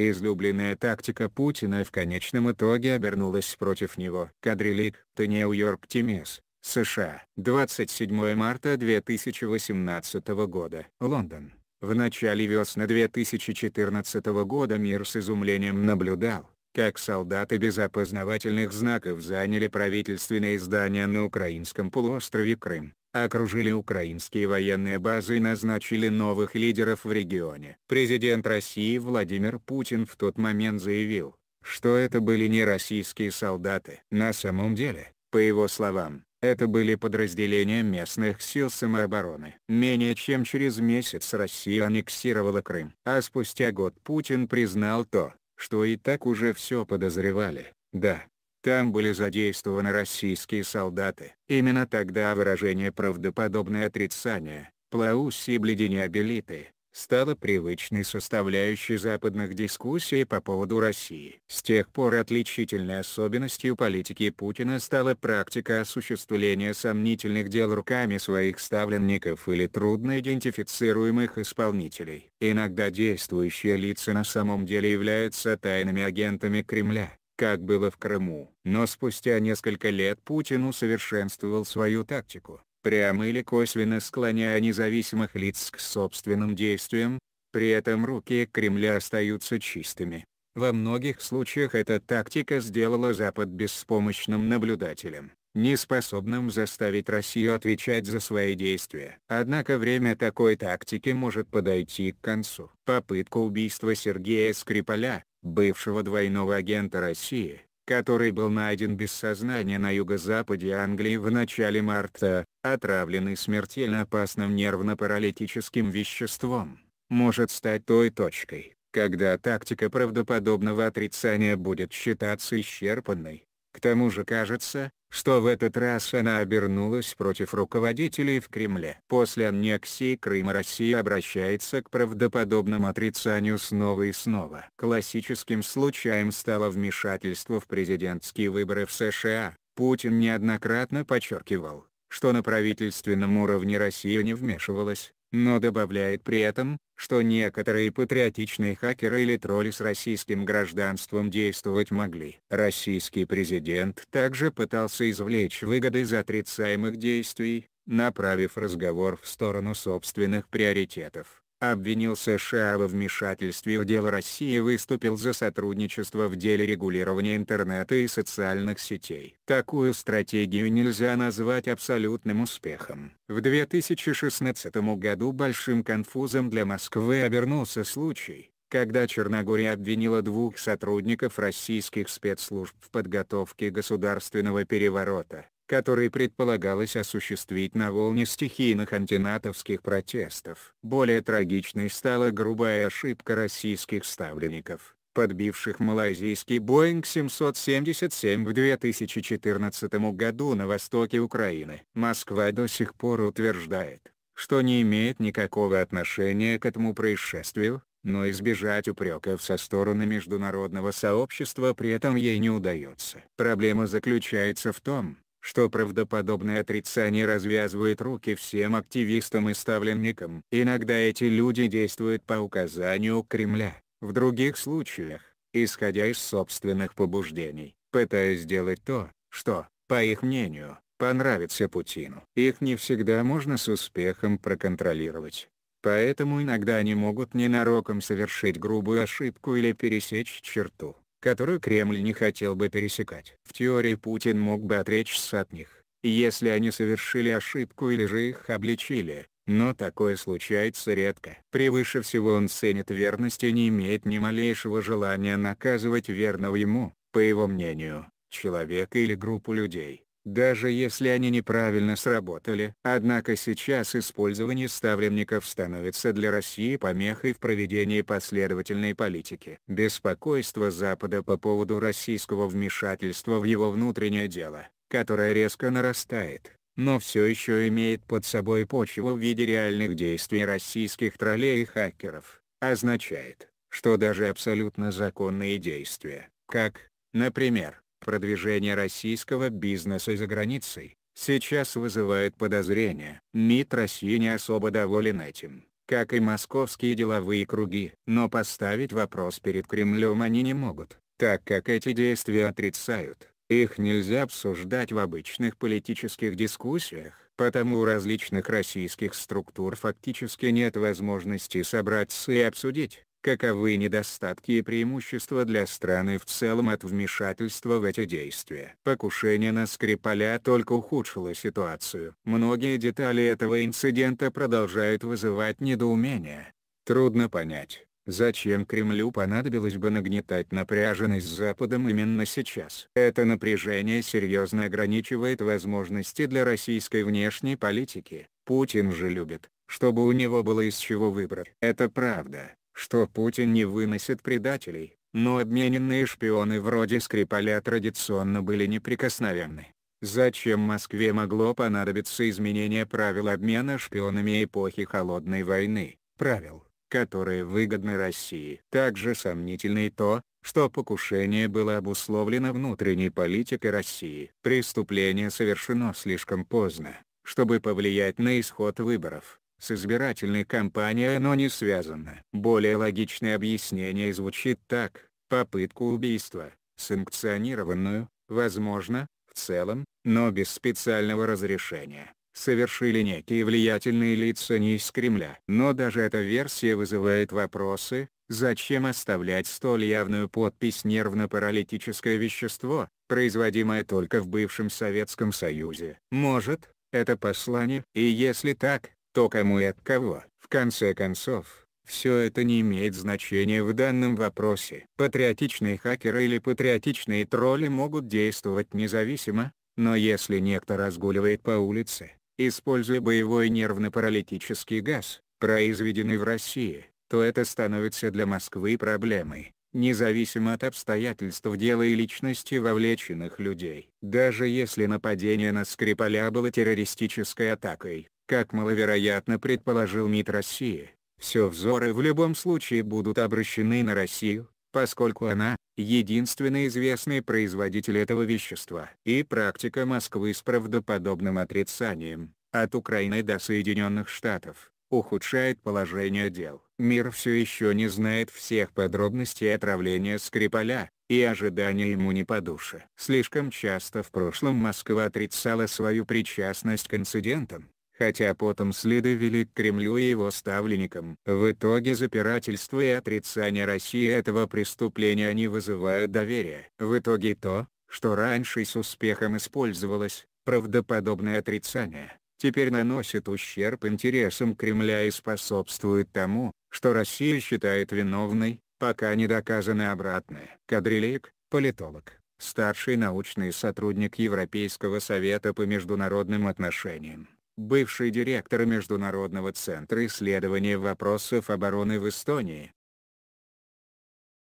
Излюбленная тактика Путина в конечном итоге обернулась против него. Кадрилик, ты Нью-Йорк Тимес, США. 27 марта 2018 года. Лондон. В начале весны 2014 года мир с изумлением наблюдал, как солдаты без опознавательных знаков заняли правительственные здания на украинском полуострове Крым окружили украинские военные базы и назначили новых лидеров в регионе. Президент России Владимир Путин в тот момент заявил, что это были не российские солдаты. На самом деле, по его словам, это были подразделения местных сил самообороны. Менее чем через месяц Россия аннексировала Крым. А спустя год Путин признал то, что и так уже все подозревали. Да, там были задействованы российские солдаты. Именно тогда выражение «правдоподобное отрицание» «плаус» и стало привычной составляющей западных дискуссий по поводу России. С тех пор отличительной особенностью политики Путина стала практика осуществления сомнительных дел руками своих ставленников или трудно идентифицируемых исполнителей. Иногда действующие лица на самом деле являются тайными агентами Кремля как было в Крыму. Но спустя несколько лет Путин усовершенствовал свою тактику, прямо или косвенно склоняя независимых лиц к собственным действиям, при этом руки Кремля остаются чистыми. Во многих случаях эта тактика сделала Запад беспомощным наблюдателем, неспособным заставить Россию отвечать за свои действия. Однако время такой тактики может подойти к концу. Попытка убийства Сергея Скрипаля, бывшего двойного агента России, который был найден без сознания на юго-западе Англии в начале марта, отравленный смертельно опасным нервно-паралитическим веществом, может стать той точкой, когда тактика правдоподобного отрицания будет считаться исчерпанной. К тому же кажется, что в этот раз она обернулась против руководителей в Кремле. После аннексии Крыма Россия обращается к правдоподобному отрицанию снова и снова. Классическим случаем стало вмешательство в президентские выборы в США. Путин неоднократно подчеркивал, что на правительственном уровне Россия не вмешивалась, но добавляет при этом, что некоторые патриотичные хакеры или тролли с российским гражданством действовать могли. Российский президент также пытался извлечь выгоды из отрицаемых действий, направив разговор в сторону собственных приоритетов обвинил США во вмешательстве в дело России и выступил за сотрудничество в деле регулирования интернета и социальных сетей. Такую стратегию нельзя назвать абсолютным успехом. В 2016 году большим конфузом для Москвы обернулся случай, когда Черногория обвинила двух сотрудников российских спецслужб в подготовке государственного переворота который предполагалось осуществить на волне стихийных антинатовских протестов. Более трагичной стала грубая ошибка российских ставленников, подбивших малайзийский Боинг 777 в 2014 году на востоке Украины. Москва до сих пор утверждает, что не имеет никакого отношения к этому происшествию, но избежать упреков со стороны международного сообщества при этом ей не удается. Проблема заключается в том, что правдоподобное отрицание развязывает руки всем активистам и ставленникам. Иногда эти люди действуют по указанию Кремля, в других случаях, исходя из собственных побуждений, пытаясь сделать то, что, по их мнению, понравится Путину. Их не всегда можно с успехом проконтролировать. Поэтому иногда они могут ненароком совершить грубую ошибку или пересечь черту которую Кремль не хотел бы пересекать. В теории Путин мог бы отречься от них, если они совершили ошибку или же их обличили, но такое случается редко. Превыше всего он ценит верность и не имеет ни малейшего желания наказывать верного ему, по его мнению, человека или группу людей даже если они неправильно сработали. Однако сейчас использование ставленников становится для России помехой в проведении последовательной политики. Беспокойство Запада по поводу российского вмешательства в его внутреннее дело, которое резко нарастает но все еще имеет под собой почву в виде реальных действий российских троллей и хакеров, означает, что даже абсолютно законные действия, как, например, продвижение российского бизнеса за границей, сейчас вызывает подозрения. МИД России не особо доволен этим, как и московские деловые круги. Но поставить вопрос перед Кремлем они не могут, так как эти действия отрицают. Их нельзя обсуждать в обычных политических дискуссиях, потому у различных российских структур фактически нет возможности собраться и обсудить, каковы недостатки и преимущества для страны в целом от вмешательства в эти действия. Покушение на Скрипаля только ухудшило ситуацию. Многие детали этого инцидента продолжают вызывать недоумение. Трудно понять, зачем Кремлю понадобилось бы нагнетать напряженность с Западом именно сейчас. Это напряжение серьезно ограничивает возможности для российской внешней политики. Путин же любит чтобы у него было из чего выбрать. Это правда, что Путин не выносит предателей, но обмененные шпионы вроде Скрипаля традиционно были неприкосновенны. Зачем Москве могло понадобиться изменение правил обмена шпионами эпохи Холодной войны, правил, которые выгодны России? Также сомнительно и то, что покушение было обусловлено внутренней политикой России. Преступление совершено слишком поздно, чтобы повлиять на исход выборов. С избирательной кампанией оно не связано. Более логичное объяснение звучит так, попытку убийства, санкционированную, возможно, в целом, но без специального разрешения, совершили некие влиятельные лица не из Кремля. Но даже эта версия вызывает вопросы, зачем оставлять столь явную подпись нервно-паралитическое вещество, производимое только в бывшем Советском Союзе. Может, это послание? И если так, кто кому и от кого. В конце концов, все это не имеет значения в данном вопросе. Патриотичные хакеры или патриотичные тролли могут действовать независимо, но если некто разгуливает по улице, используя боевой нервно-паралитический газ, произведенный в России, то это становится для Москвы проблемой, независимо от обстоятельств дела и личности вовлеченных людей. Даже если нападение на Скрипаля было террористической атакой, как маловероятно предположил МИД России, все взоры в любом случае будут обращены на Россию, поскольку она – единственный известный производитель этого вещества. И практика Москвы с правдоподобным отрицанием, от Украины до Соединенных Штатов, ухудшает положение дел. Мир все еще не знает всех подробностей отравления Скрипаля, и ожидания ему не по душе. Слишком часто в прошлом Москва отрицала свою причастность к инцидентам, хотя потом следы вели к Кремлю и его ставленникам. В итоге запирательство и отрицание России этого преступления не вызывают доверия. В итоге то, что раньше с успехом использовалось, правдоподобное отрицание, теперь наносит ущерб интересам Кремля и способствует тому, что Россия считает виновной, пока не доказано обратное. Кадрилейк, политолог, старший научный сотрудник Европейского совета по международным отношениям бывший директор Международного центра исследования вопросов обороны в Эстонии,